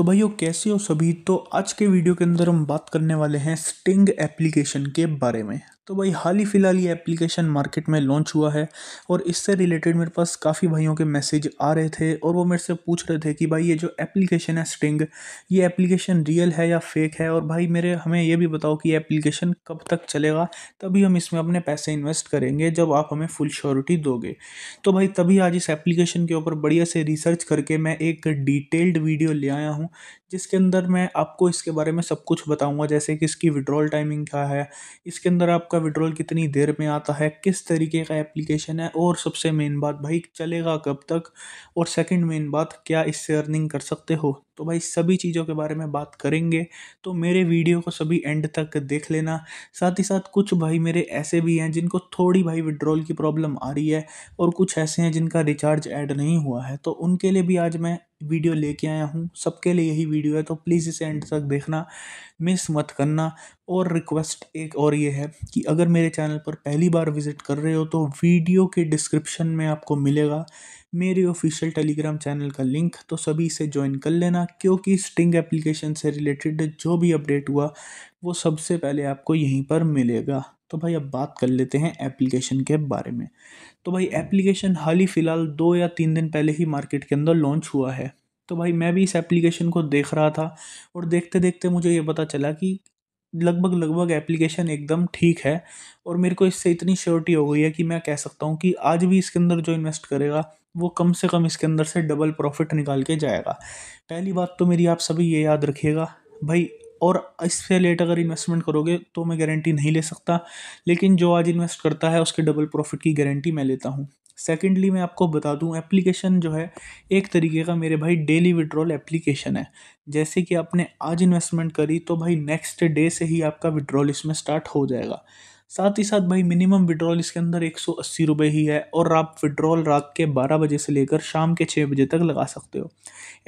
तो भाइयों कैसे हो सभी तो आज के वीडियो के अंदर हम बात करने वाले हैं स्टिंग एप्लीकेशन के बारे में तो भाई हाल ही फ़िलहाल ये एप्लीकेशन मार्केट में लॉन्च हुआ है और इससे रिलेटेड मेरे पास काफ़ी भाइयों के मैसेज आ रहे थे और वो मेरे से पूछ रहे थे कि भाई ये जो एप्लीकेशन है स्टिंग ये एप्लीकेशन रियल है या फेक है और भाई मेरे हमें ये भी बताओ कि ये एप्लीकेशन कब तक चलेगा तभी हम इसमें अपने पैसे इन्वेस्ट करेंगे जब आप हमें फुल श्योरिटी दोगे तो भाई तभी आज इस एप्लीकेशन के ऊपर बढ़िया से रिसर्च करके मैं एक डिटेल्ड वीडियो ले आया हूँ जिसके अंदर मैं आपको इसके बारे में सब कुछ बताऊंगा जैसे कि इसकी विड्रॉल टाइमिंग क्या है इसके अंदर आपका विड्रॉल कितनी देर में आता है किस तरीके का एप्लीकेशन है और सबसे मेन बात भाई चलेगा कब तक और सेकंड मेन बात क्या इससे अर्निंग कर सकते हो तो भाई सभी चीज़ों के बारे में बात करेंगे तो मेरे वीडियो को सभी एंड तक देख लेना साथ ही साथ कुछ भाई मेरे ऐसे भी हैं जिनको थोड़ी भाई विड्रॉल की प्रॉब्लम आ रही है और कुछ ऐसे हैं जिनका रिचार्ज ऐड नहीं हुआ है तो उनके लिए भी आज मैं वीडियो लेके आया हूँ सबके लिए यही वीडियो है तो प्लीज़ इसे एंड तक देखना मिस मत करना और रिक्वेस्ट एक और ये है कि अगर मेरे चैनल पर पहली बार विज़िट कर रहे हो तो वीडियो के डिस्क्रिप्शन में आपको मिलेगा मेरे ऑफिशियल टेलीग्राम चैनल का लिंक तो सभी इसे ज्वाइन कर लेना क्योंकि स्टिंग एप्लीकेशन से रिलेटेड जो भी अपडेट हुआ वो सबसे पहले आपको यहीं पर मिलेगा तो भाई अब बात कर लेते हैं एप्लीकेशन के बारे में तो भाई एप्लीकेशन हाल ही फ़िलहाल दो या तीन दिन पहले ही मार्केट के अंदर लॉन्च हुआ है तो भाई मैं भी इस एप्लीकेशन को देख रहा था और देखते देखते मुझे ये पता चला कि लगभग लगभग एप्लीकेशन एकदम ठीक है और मेरे को इससे इतनी श्योरिटी हो गई है कि मैं कह सकता हूँ कि आज भी इसके अंदर जो इन्वेस्ट करेगा वो कम से कम इसके अंदर से डबल प्रॉफिट निकाल के जाएगा पहली बात तो मेरी आप सभी ये याद रखिएगा भाई और इससे लेट अगर इन्वेस्टमेंट करोगे तो मैं गारंटी नहीं ले सकता लेकिन जो आज इन्वेस्ट करता है उसके डबल प्रॉफिट की गारंटी मैं लेता हूँ सेकेंडली मैं आपको बता दूं एप्लीकेशन जो है एक तरीके का मेरे भाई डेली विड्रॉल एप्लीकेशन है जैसे कि आपने आज इन्वेस्टमेंट करी तो भाई नेक्स्ट डे से ही आपका विड्रॉल इसमें स्टार्ट हो जाएगा साथ ही साथ भाई मिनिमम विड्रॉल इसके अंदर एक सौ अस्सी रुपये ही है और आप विड्रॉल रात के बारह बजे से लेकर शाम के छः बजे तक लगा सकते हो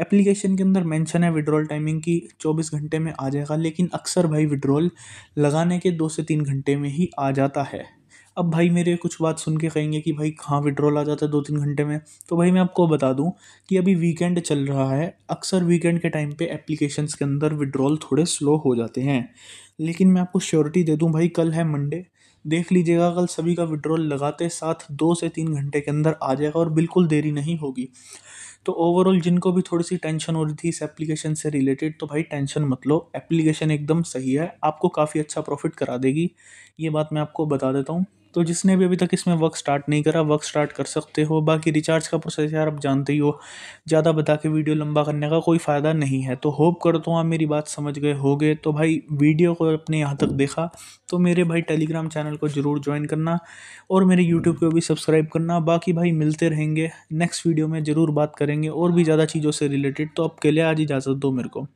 एप्लीकेशन के अंदर मेंशन है विड्रॉल टाइमिंग की चौबीस घंटे में आ जाएगा लेकिन अक्सर भाई विड्रॉल लगाने के दो से तीन घंटे में ही आ जाता है अब भाई मेरे कुछ बात सुन के कहेंगे कि भाई कहाँ विड्रॉल आ जाता है दो तीन घंटे में तो भाई मैं आपको बता दूं कि अभी वीकेंड चल रहा है अक्सर वीकेंड के टाइम पे एप्लीकेशंस के अंदर विड्रॉल थोड़े स्लो हो जाते हैं लेकिन मैं आपको श्योरिटी दे दूं भाई कल है मंडे देख लीजिएगा कल सभी का विड्रॉल लगाते साथ दो से तीन घंटे के अंदर आ जाएगा और बिल्कुल देरी नहीं होगी तो ओवरऑल जिनको भी थोड़ी सी टेंशन हो रही थी इस एप्लीकेशन से रिलेटेड तो भाई टेंशन मत लो एप्लीकेशन एकदम सही है आपको काफ़ी अच्छा प्रॉफिट करा देगी ये बात मैं आपको बता देता हूँ तो जिसने भी अभी तक इसमें वर्क स्टार्ट नहीं करा वर्क स्टार्ट कर सकते हो बाकी रिचार्ज का प्रोसेस यार आप जानते ही हो ज़्यादा बता के वीडियो लंबा करने का कोई फ़ायदा नहीं है तो होप करता हूँ आप मेरी बात समझ गए हो गए तो भाई वीडियो को अपने यहाँ तक देखा तो मेरे भाई टेलीग्राम चैनल को ज़रूर ज्वाइन करना और मेरे यूट्यूब को भी सब्सक्राइब करना बाकी भाई मिलते रहेंगे नेक्स्ट वीडियो में ज़रूर बात करेंगे और भी ज़्यादा चीज़ों से रिलेटेड तो अब के लिए आज इजाज़त दो मेरे को